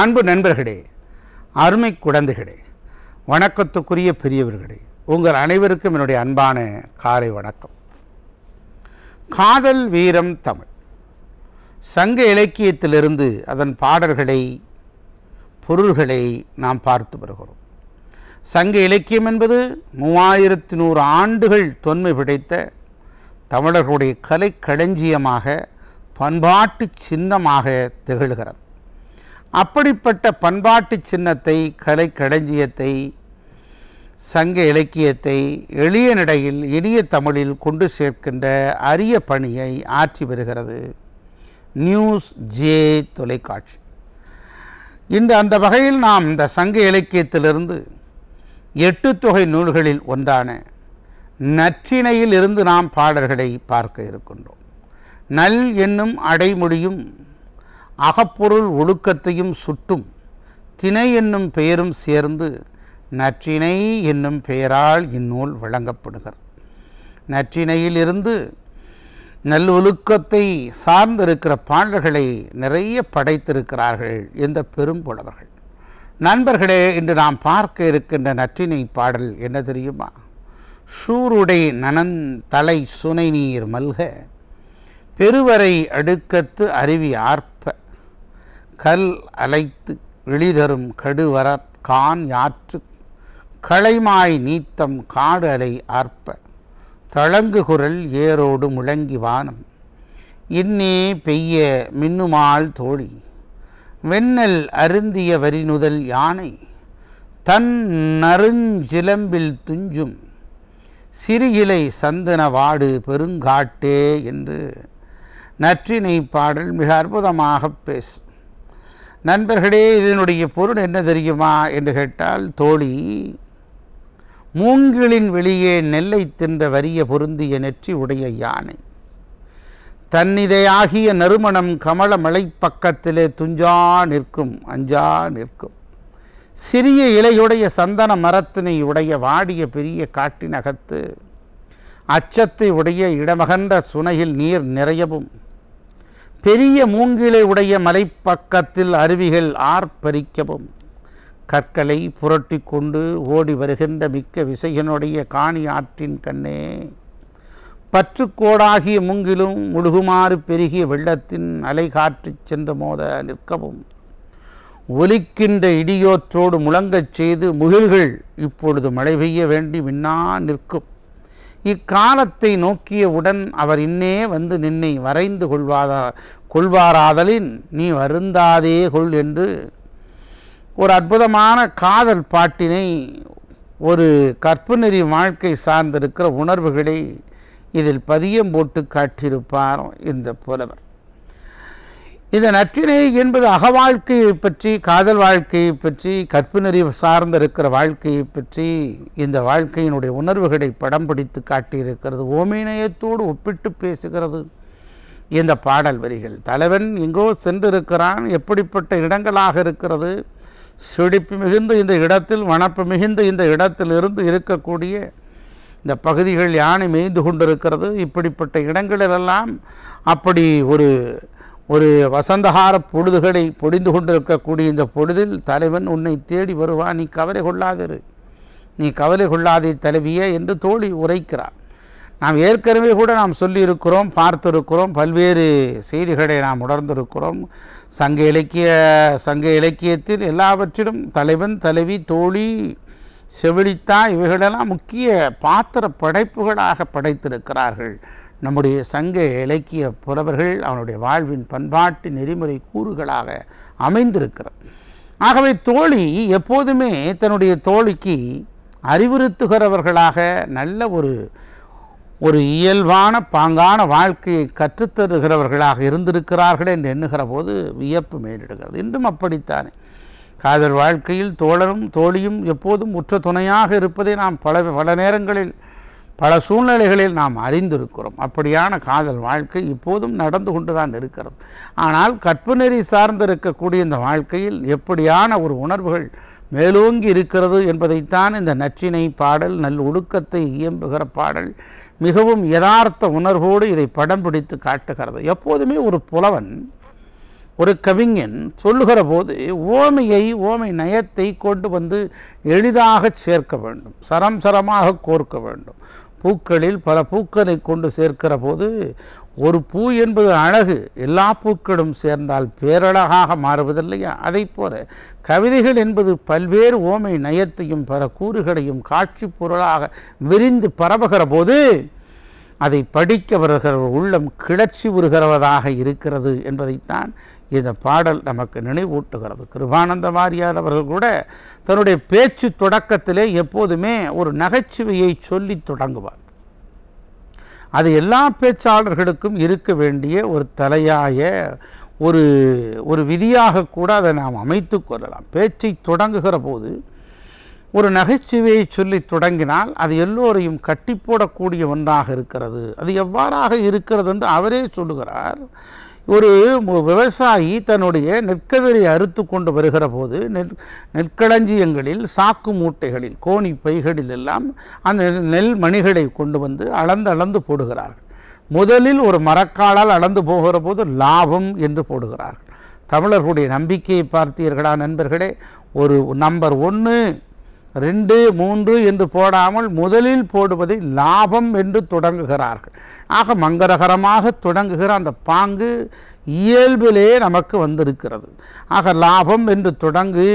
அன்பு நண்பர்களே அருமை குழந்தைகளே வணக்கத்துக்குரிய பெரியவர்களே உங்கள் அனைவருக்கும் என்னுடைய அன்பான காலை வணக்கம் காதல் வீரம் தமிழ் சங்க இலக்கியத்திலிருந்து அதன் பாடல்களை பொருள்களை நாம் பார்த்து வருகிறோம் சங்க இலக்கியம் என்பது மூவாயிரத்தி நூறு ஆண்டுகள் தொன்மை பிடித்த தமிழர்களுடைய கலை களஞ்சியமாக பண்பாட்டு சின்னமாக திகழ்கிறது அப்படிப்பட்ட பண்பாட்டு சின்னத்தை கலை களஞ்சியத்தை சங்க இலக்கியத்தை எளிய நடையில் இனிய தமிழில் கொண்டு சேர்க்கின்ற அரிய பணியை ஆற்றி வருகிறது நியூஸ் ஜே தொலைக்காட்சி இன்று அந்த வகையில் நாம் இந்த சங்க இலக்கியத்திலிருந்து எட்டு தொகை நூல்களில் ஒன்றான நற்றினையில் இருந்து நாம் பாடல்களை பார்க்க இருக்கின்றோம் நல் என்னும் அடைமொழியும் அகப்பொருள் ஒழுக்கத்தையும் சுட்டும் தினை என்னும் பெயரும் சேர்ந்து நற்றிணை என்னும் பெயரால் இந்நூல் வழங்கப்படுகிறது நற்றிணையிலிருந்து நல்லொழுக்கத்தை சார்ந்திருக்கிற பாடல்களை நிறைய படைத்திருக்கிறார்கள் பெரும் பெரும்புலவர்கள் நண்பர்களே இன்று நாம் பார்க்க இருக்கின்ற நற்றினை பாடல் என்ன தெரியுமா சூருடை நனன் தலை சுனை நீர் மல்க பெருவரை அடுக்கத்து அருவி ஆர்ப்ப கல் அலைத்து இழிதரும் கடுவரற் கான் யாற்று களைமாய் நீத்தம் காடு அலை ஆர்ப்ப தழங்கு குரல் ஏரோடு முழங்கி வானம் இன்னே பெய்ய மின்னுமாள் தோழி வெண்ணல் அருந்திய வரிநுதல் யானை தன் நறுஞ்சிலம்பில் துஞ்சும் சிறுகிளை சந்தன வாடு பெருங்காட்டே என்று நற்றினை பாடல் மிக அற்புதமாக பேசும் நண்பர்களே இதனுடைய பொருள் என்ன தெரியுமா என்று கேட்டால் தோழி மூங்கிலின் வெளியே நெல்லை தின்ற வரிய பொருந்திய நெற்றி உடைய யானை தன்னிதையாகிய நறுமணம் கமல மலை பக்கத்திலே துஞ்சா நிற்கும் அஞ்சா நிற்கும் சிறிய இலையுடைய சந்தன மரத்தினை உடைய வாடிய பெரிய காட்டினகத்து அச்சத்தை உடைய இடமகன்ற சுனையில் நீர் நிறையவும் பெரிய மூங்கிலை உடைய மலைப்பக்கத்தில் அருவிகள் ஆர்ப்பரிக்கவும் கற்களை புரட்டி கொண்டு ஓடி வருகின்ற மிக்க விசையனுடைய காணி ஆற்றின் கண்ணே பற்றுக்கோடாகிய மூங்கிலும் முழுகுமாறு பெருகிய வெள்ளத்தின் அலை காற்று சென்று மோத நிற்கவும் ஒலிக்கின்ற இடியோற்றோடு முழங்கச் செய்து முகில்கள் இப்பொழுது மழை பெய்ய வேண்டி மின்னா நிற்கும் இக்காலத்தை நோக்கியவுடன் அவர் இன்னே வந்து நின்னை வரைந்து கொள்வாதா கொள்வாராதலின் நீ வருந்தாதே கொள் என்று ஒரு அற்புதமான காதல் பாட்டினை ஒரு கற்புநெறி வாழ்க்கை சார்ந்திருக்கிற உணர்வுகளை இதில் பதியம் போட்டு காட்டியிருப்பார் இந்த புலவர் இந்த நற்றினை என்பது அகவாழ்க்கையை பற்றி காதல் வாழ்க்கையை பற்றி கற்பு நெறி சார்ந்திருக்கிற வாழ்க்கையை பற்றி இந்த வாழ்க்கையினுடைய உணர்வுகளை படம் பிடித்து காட்டியிருக்கிறது ஓமிநயத்தோடு ஒப்பிட்டு பேசுகிறது இந்த பாடல் வரிகள் தலைவன் எங்கோ சென்றிருக்கிறான் எப்படிப்பட்ட இடங்களாக இருக்கிறது செழிப்பு மிகுந்த இந்த இடத்தில் வனப்பு மிகுந்த இந்த இடத்தில் இருந்து இருக்கக்கூடிய இந்த பகுதிகள் யானை மேய்ந்து கொண்டிருக்கிறது இப்படிப்பட்ட இடங்களிலெல்லாம் அப்படி ஒரு ஒரு வசந்தகார பொழுதுகளை பொடிந்து கொண்டிருக்கக்கூடிய இந்த பொழுதில் தலைவன் உன்னை தேடி வருவான் நீ கவலை கொள்ளாதரு நீ கவலை கொள்ளாதே தலைவியே என்று தோழி உரைக்கிறார் நாம் ஏற்கனவே கூட நாம் சொல்லியிருக்கிறோம் பார்த்திருக்கிறோம் பல்வேறு செய்திகளை நாம் உணர்ந்திருக்கிறோம் சங்க இலக்கிய சங்க இலக்கியத்தில் எல்லாவற்றிலும் தலைவன் தலைவி தோழி செவிழித்தா இவைகளெல்லாம் முக்கிய பாத்திர படைப்புகளாக படைத்திருக்கிறார்கள் நம்முடைய சங்க இலக்கிய புலவர்கள் அவனுடைய வாழ்வின் பண்பாட்டு நெறிமுறை கூறுகளாக அமைந்திருக்கிறது ஆகவே தோழி எப்போதுமே தன்னுடைய தோழிக்கு அறிவுறுத்துகிறவர்களாக நல்ல ஒரு ஒரு இயல்பான பாங்கான வாழ்க்கையை கற்றுத்தருகிறவர்களாக இருந்திருக்கிறார்கள் என்று எண்ணுகிற போது வியப்பு மேலிடுகிறது இன்றும் அப்படித்தானே காதல் வாழ்க்கையில் தோழரும் தோழியும் எப்போதும் உற்ற துணையாக இருப்பதை நாம் பல பல நேரங்களில் பல சூழ்நிலைகளில் நாம் அறிந்திருக்கிறோம் அப்படியான காதல் வாழ்க்கை இப்போதும் நடந்து கொண்டு தான் இருக்கிறது ஆனால் கற்பு நெறி சார்ந்திருக்கக்கூடிய இந்த வாழ்க்கையில் எப்படியான ஒரு உணர்வுகள் மேலோங்கி இருக்கிறது என்பதைத்தான் இந்த நற்றினை பாடல் நல் ஒழுக்கத்தை இயம்புகிற பாடல் மிகவும் யதார்த்த உணர்வோடு இதை படம் பிடித்து காட்டுகிறது எப்போதுமே ஒரு புலவன் ஒரு கவிஞன் சொல்லுகிற போது ஓமையை ஓமை நயத்தை கொண்டு வந்து எளிதாக சேர்க்க வேண்டும் சரம் சரமாக கோர்க்க வேண்டும் பூக்களில் பல பூக்களை கொண்டு சேர்க்கிற போது ஒரு பூ என்பது அழகு எல்லா பூக்களும் சேர்ந்தால் பேரழகாக மாறுவதில்லையா அதை போல கவிதைகள் என்பது பல்வேறு ஓமை நயத்தையும் பல கூறுகளையும் காட்சி பொருளாக விரிந்து பரவுகிற போது அதை படிக்க வருகிற உள்ளம் கிளர்ச்சி உருகிறவதாக இருக்கிறது என்பதைத்தான் இந்த பாடல் நமக்கு நினைவூட்டுகிறது கிருபானந்த வாரியார் அவர்கள் கூட தன்னுடைய பேச்சு தொடக்கத்திலே எப்போதுமே ஒரு நகைச்சுவையை சொல்லி தொடங்குவார் அது எல்லா பேச்சாளர்களுக்கும் இருக்க வேண்டிய ஒரு தலையாய ஒரு ஒரு விதியாக கூட அதை நாம் அமைத்து கொள்ளலாம் பேச்சை தொடங்குகிற போது ஒரு நகைச்சுவையை சொல்லி தொடங்கினால் அது எல்லோரையும் கட்டி போடக்கூடிய ஒன்றாக இருக்கிறது அது எவ்வாறாக இருக்கிறது என்று அவரே சொல்லுகிறார் ஒரு விவசாயி தன்னுடைய நெற்கதிரை அறுத்து கொண்டு வருகிற போது நெற் நெற்களஞ்சியங்களில் சாக்கு மூட்டைகளில் கோணி பைகளில் எல்லாம் அந்த நெல் மணிகளை கொண்டு வந்து அளந்து அளந்து போடுகிறார்கள் முதலில் ஒரு மரக்காலால் அளந்து போகிற போது லாபம் என்று போடுகிறார்கள் தமிழர்களுடைய நம்பிக்கையை பார்த்தீர்களா நண்பர்களே ஒரு நம்பர் ஒன்று ரெண்டு மூன்று என்று போடாமல் முதலில் போடுவதை லாபம் என்று தொடங்குகிறார்கள் ஆக மங்களகரமாக தொடங்குகிற அந்த பாங்கு இயல்பிலே நமக்கு வந்திருக்கிறது ஆக லாபம் என்று தொடங்கி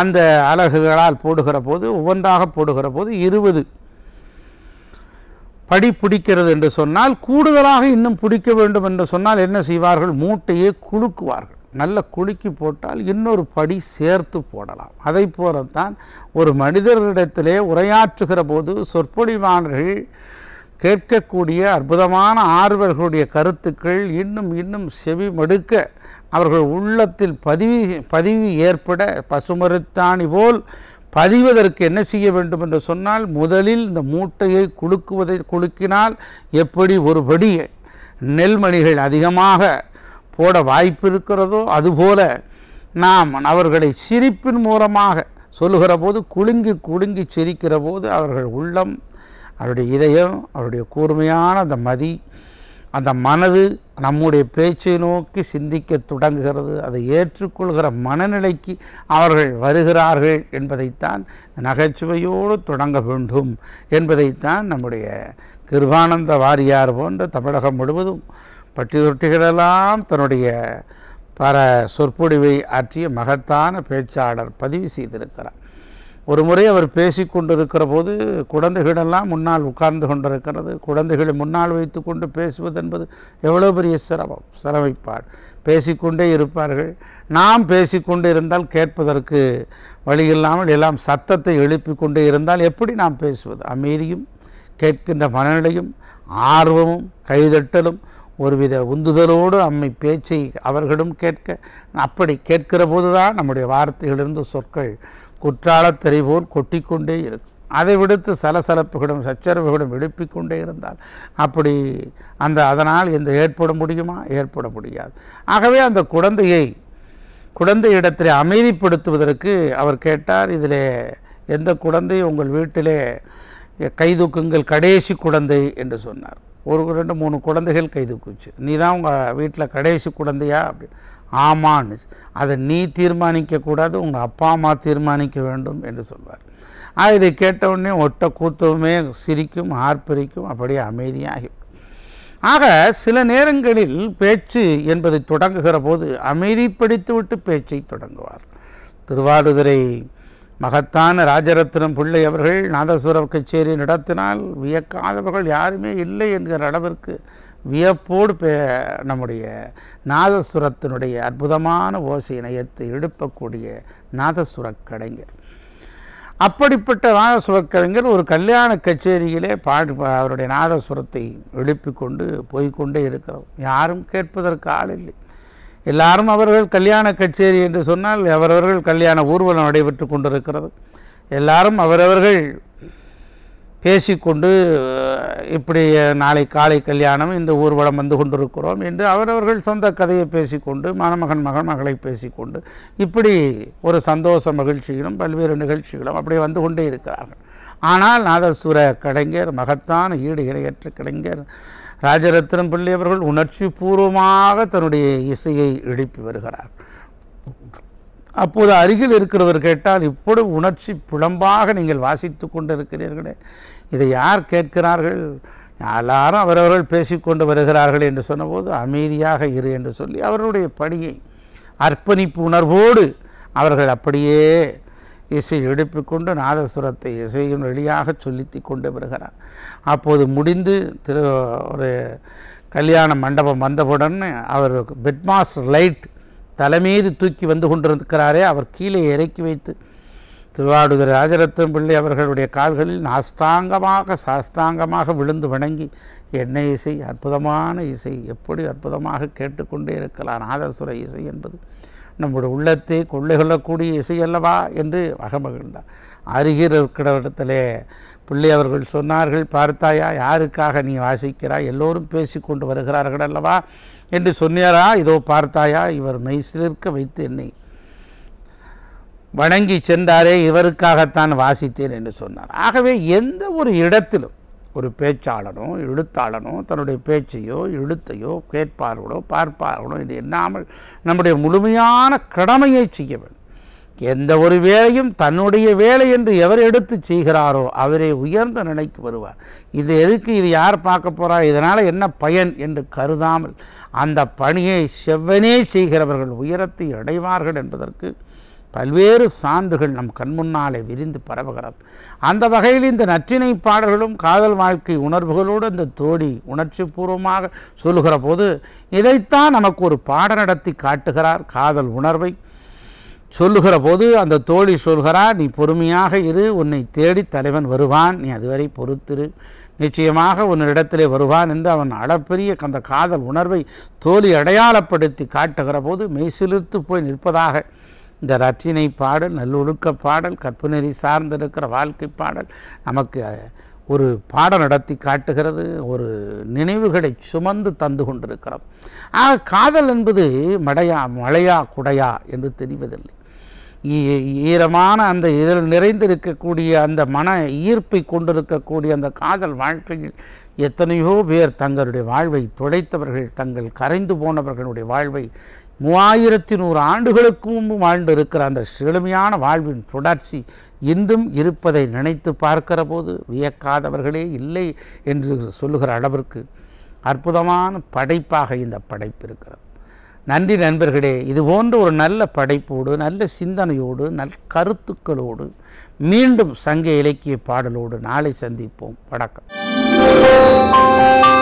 அந்த அலகுகளால் போடுகிற போது ஒவ்வொன்றாக போடுகிற போது இருபது படி பிடிக்கிறது என்று சொன்னால் கூடுதலாக இன்னும் பிடிக்க வேண்டும் என்று சொன்னால் என்ன செய்வார்கள் மூட்டையை குலுக்குவார்கள் நல்ல குலுக்கி போட்டால் இன்னொரு படி சேர்த்து போடலாம் அதை போலத்தான் ஒரு மனிதர்களிடத்திலே உரையாற்றுகிற போது சொற்பொழிவானர்கள் கேட்கக்கூடிய அற்புதமான ஆர்வர்களுடைய கருத்துக்கள் இன்னும் இன்னும் செவி மடுக்க அவர்கள் உள்ளத்தில் பதிவு பதிவு ஏற்பட பசுமருத்தாணி போல் பதிவதற்கு என்ன செய்ய வேண்டும் என்று சொன்னால் முதலில் இந்த மூட்டையை குலுக்குவதை குலுக்கினால் எப்படி ஒருபடி நெல்மணிகள் அதிகமாக போட வாய்ப்பு இருக்கிறதோ அதுபோல நாம் அவர்களை சிரிப்பின் மூலமாக சொல்லுகிற போது குலுங்கி குலுங்கி சிரிக்கிற போது அவர்கள் உள்ளம் அவருடைய இதயம் அவருடைய கூர்மையான அந்த மதி அந்த மனது நம்முடைய பேச்சை நோக்கி சிந்திக்க தொடங்குகிறது அதை ஏற்றுக்கொள்கிற மனநிலைக்கு அவர்கள் வருகிறார்கள் என்பதைத்தான் நகைச்சுவையோடு தொடங்க வேண்டும் என்பதைத்தான் நம்முடைய கிருபானந்த வாரியார் போன்ற தமிழகம் முழுவதும் பட்டி தொட்டிகளெல்லாம் தன்னுடைய பல சொற்பொழிவை ஆற்றிய மகத்தான பேச்சாளர் பதிவு செய்திருக்கிறார் ஒரு முறை அவர் பேசி கொண்டிருக்கிற போது குழந்தைகளெல்லாம் முன்னால் உட்கார்ந்து கொண்டிருக்கிறது குழந்தைகளை முன்னால் வைத்து கொண்டு பேசுவது என்பது எவ்வளோ பெரிய சிரமம் சிரமிப்பார் பேசிக்கொண்டே இருப்பார்கள் நாம் கொண்டு இருந்தால் கேட்பதற்கு வழி இல்லாமல் எல்லாம் சத்தத்தை எழுப்பி கொண்டே இருந்தால் எப்படி நாம் பேசுவது அமைதியும் கேட்கின்ற மனநிலையும் ஆர்வமும் கைதட்டலும் ஒருவித உந்துதலோடு அம்மை பேச்சை அவர்களும் கேட்க அப்படி கேட்கிற தான் நம்முடைய வார்த்தையிலிருந்து சொற்கள் குற்றாலத் தெரிவோன் கொட்டிக்கொண்டே இருக்கும் அதை விடுத்து சலசலப்புகளும் சச்சரவுகளும் எழுப்பிக் கொண்டே இருந்தால் அப்படி அந்த அதனால் எந்த ஏற்பட முடியுமா ஏற்பட முடியாது ஆகவே அந்த குழந்தையை குழந்தை இடத்தில் அமைதிப்படுத்துவதற்கு அவர் கேட்டார் இதில் எந்த குழந்தை உங்கள் வீட்டிலே கைதூக்குங்கள் கடைசி குழந்தை என்று சொன்னார் ஒரு ரெண்டு மூணு குழந்தைகள் கைது குச்சு நீ தான் உங்கள் வீட்டில் கடைசி குழந்தையா அப்படி ஆமான்னு அதை நீ தீர்மானிக்கக்கூடாது உங்கள் அப்பா அம்மா தீர்மானிக்க வேண்டும் என்று சொல்வார் ஆனால் இதை கேட்டவுடனே ஒட்ட கூத்தவுமே சிரிக்கும் ஆர்ப்பரிக்கும் அப்படியே அமைதியாகி ஆக சில நேரங்களில் பேச்சு என்பதை தொடங்குகிற போது அமைதிப்படுத்திவிட்டு பேச்சை தொடங்குவார் திருவாடுதுறை மகத்தான ராஜரத்னம் பிள்ளை அவர்கள் நாதசுர கச்சேரி நடத்தினால் வியக்காதவர்கள் யாருமே இல்லை என்கிற அளவிற்கு வியப்போடு பே நம்முடைய நாதசுரத்தினுடைய அற்புதமான ஓசை நயத்தை எழுப்பக்கூடிய நாதசுர கலைஞர் அப்படிப்பட்ட நாதசுர கலைஞர் ஒரு கல்யாண கச்சேரியிலே பாடு அவருடைய நாதசுரத்தை எழுப்பிக்கொண்டு போய்கொண்டே இருக்கிறோம் யாரும் கேட்பதற்கு ஆள் இல்லை எல்லாரும் அவர்கள் கல்யாண கச்சேரி என்று சொன்னால் அவரவர்கள் கல்யாண ஊர்வலம் நடைபெற்று கொண்டிருக்கிறது எல்லாரும் அவரவர்கள் பேசிக்கொண்டு இப்படி நாளை காலை கல்யாணம் இந்த ஊர்வலம் வந்து கொண்டிருக்கிறோம் என்று அவரவர்கள் சொந்த கதையை பேசிக்கொண்டு மணமகன் மகன் மகளை பேசிக்கொண்டு இப்படி ஒரு சந்தோஷ மகிழ்ச்சிகளும் பல்வேறு நிகழ்ச்சிகளும் அப்படி வந்து கொண்டே இருக்கிறார்கள் ஆனால் நாதசுர கலைஞர் மகத்தான ஈடு இணையற்ற கலைஞர் ராஜரத்னம் பிள்ளை அவர்கள் உணர்ச்சி பூர்வமாக தன்னுடைய இசையை எழுப்பி வருகிறார் அப்போது அருகில் இருக்கிறவர் கேட்டால் இப்படி உணர்ச்சி புலம்பாக நீங்கள் வாசித்து கொண்டிருக்கிறீர்களே இதை யார் கேட்கிறார்கள் எல்லாரும் அவரவர்கள் பேசிக்கொண்டு வருகிறார்கள் என்று சொன்னபோது அமைதியாக இரு என்று சொல்லி அவர்களுடைய பணியை அர்ப்பணிப்பு உணர்வோடு அவர்கள் அப்படியே இசை எடுப்பிக்கொண்டு நாதசுரத்தை இசையின் வழியாக சொல்லித்தி கொண்டு வருகிறார் அப்போது முடிந்து திரு ஒரு கல்யாண மண்டபம் வந்தவுடன் அவர் பெட்மாஸ் லைட் தலைமீது தூக்கி வந்து கொண்டிருக்கிறாரே அவர் கீழே இறக்கி வைத்து திருவாடுதுறை ராஜரத்தன் பிள்ளை அவர்களுடைய கால்களில் நாஸ்தாங்கமாக சாஸ்தாங்கமாக விழுந்து வணங்கி என்ன இசை அற்புதமான இசை எப்படி அற்புதமாக கேட்டுக்கொண்டே இருக்கலாம் நாதசுர இசை என்பது நம்முடைய உள்ளத்தை கொள்ளை கொள்ளக்கூடிய இசை அல்லவா என்று மகமகிழ்ந்தார் அருகில் இருக்கிற இடத்திலே பிள்ளை அவர்கள் சொன்னார்கள் பார்த்தாயா யாருக்காக நீ வாசிக்கிறாய் எல்லோரும் பேசி கொண்டு வருகிறார்கள் அல்லவா என்று சொன்னாரா இதோ பார்த்தாயா இவர் மெய் சிலிர்க்க வைத்து என்னை வணங்கி சென்றாரே இவருக்காகத்தான் வாசித்தேன் என்று சொன்னார் ஆகவே எந்த ஒரு இடத்திலும் ஒரு பேச்சாளனோ எழுத்தாளனோ தன்னுடைய பேச்சையோ எழுத்தையோ கேட்பார்களோ பார்ப்பார்களோ இது இல்லாமல் நம்முடைய முழுமையான கடமையை செய்ய வேண்டும் எந்த ஒரு வேலையும் தன்னுடைய வேலை என்று எவர் எடுத்து செய்கிறாரோ அவரே உயர்ந்த நிலைக்கு வருவார் இது எதுக்கு இது யார் பார்க்க போகிறா இதனால் என்ன பயன் என்று கருதாமல் அந்த பணியை செவ்வனே செய்கிறவர்கள் உயரத்தை அடைவார்கள் என்பதற்கு பல்வேறு சான்றுகள் நம் கண்முன்னாலே விரிந்து பரவுகிறது அந்த வகையில் இந்த நற்றினை பாடல்களும் காதல் வாழ்க்கை உணர்வுகளோடு இந்த தோடி உணர்ச்சி பூர்வமாக சொல்லுகிற போது இதைத்தான் நமக்கு ஒரு பாட நடத்தி காட்டுகிறார் காதல் உணர்வை சொல்லுகிற போது அந்த தோழி சொல்கிறார் நீ பொறுமையாக இரு உன்னை தேடி தலைவன் வருவான் நீ அதுவரை பொறுத்திரு நிச்சயமாக உன்னிடத்திலே வருவான் என்று அவன் அளப்பெரிய அந்த காதல் உணர்வை தோழி அடையாளப்படுத்தி காட்டுகிற போது மெய்சிலிர்த்து போய் நிற்பதாக இந்த ரத்தினை பாடல் நல்லொழுக்க பாடல் கற்புநெறி சார்ந்திருக்கிற வாழ்க்கை பாடல் நமக்கு ஒரு பாடம் நடத்தி காட்டுகிறது ஒரு நினைவுகளை சுமந்து தந்து கொண்டிருக்கிறது ஆக காதல் என்பது மடையா மழையா குடையா என்று தெரிவதில்லை ஈரமான அந்த இதில் நிறைந்திருக்கக்கூடிய அந்த மன ஈர்ப்பை கொண்டிருக்கக்கூடிய அந்த காதல் வாழ்க்கையில் எத்தனையோ பேர் தங்களுடைய வாழ்வை துளைத்தவர்கள் தங்கள் கரைந்து போனவர்களுடைய வாழ்வை மூவாயிரத்தி நூறு ஆண்டுகளுக்கு முன்பு வாழ்ந்திருக்கிற அந்த செழுமையான வாழ்வின் தொடர்ச்சி இன்றும் இருப்பதை நினைத்து பார்க்கிற போது வியக்காதவர்களே இல்லை என்று சொல்லுகிற அளவிற்கு அற்புதமான படைப்பாக இந்த படைப்பு இருக்கிறது நன்றி நண்பர்களே இது போன்ற ஒரு நல்ல படைப்போடு நல்ல சிந்தனையோடு நல் கருத்துக்களோடு மீண்டும் சங்க இலக்கிய பாடலோடு நாளை சந்திப்போம் வணக்கம்